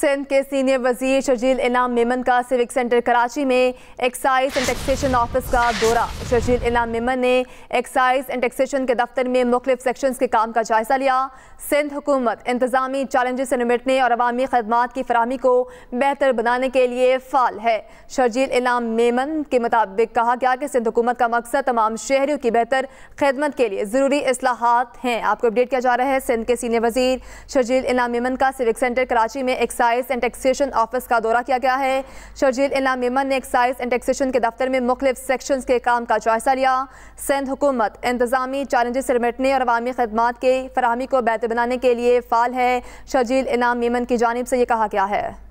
सिंध के सीनियर वजीर शर्जील इनाम मेमन का सिविक सेंटर कराची में एक्साइज एंड टैक्सेशन ऑफिस का दौरा शर्जील इनाम मेमन ने एक्साइज एंड टैक्सेशन के दफ्तर में मुख्तु सेक्शंस के काम का जायजा लिया सिंध हुकूमत इंतजामी चैलेंज से निमटने और अवामी खदमात की फरहमी को बेहतर बनाने के लिए फाल है शर्जील इनाम मेमन के मुताबिक कहा गया कि सिंध हुकूमत का मकसद तमाम शहरीों की बेहतर खदमत के लिए ज़रूरी असलाहत हैं आपको अपडेट किया जा रहा है सिंध के सीनियर वजीर शर्जील इनाम मेमन का सिविक सेंटर कराची में एक्साइज एंड टैक्सेशन ऑफिस का दौरा किया गया है शर्जील इलाम मेमन ने एक्साइज एंड टैक्सेशन के दफ्तर में मुख्त सेक्शन के काम का जायजा लिया सिंध हुकूमत इंतजामी चैलेंज से निमटने और अवमी खदमात के फरहमी को बेहतर बनाने के लिए फ़ाल है शर्जील इलाम मेमन की जानब से यह कहा गया है